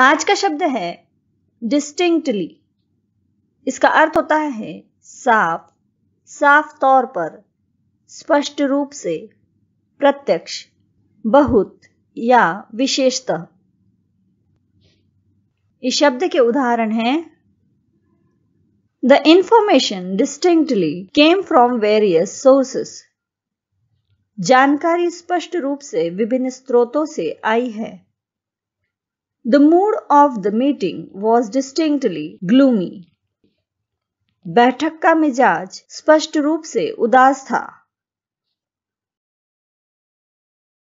आज का शब्द है डिस्टिंक्टली इसका अर्थ होता है साफ साफ तौर पर स्पष्ट रूप से प्रत्यक्ष बहुत या विशेषतः इस शब्द के उदाहरण हैं the information distinctly came from various sources जानकारी स्पष्ट रूप से विभिन्न स्रोतों से आई है The mood of the meeting was distinctly gloomy. बैठक का मिजाज स्पष्ट रूप से उदास था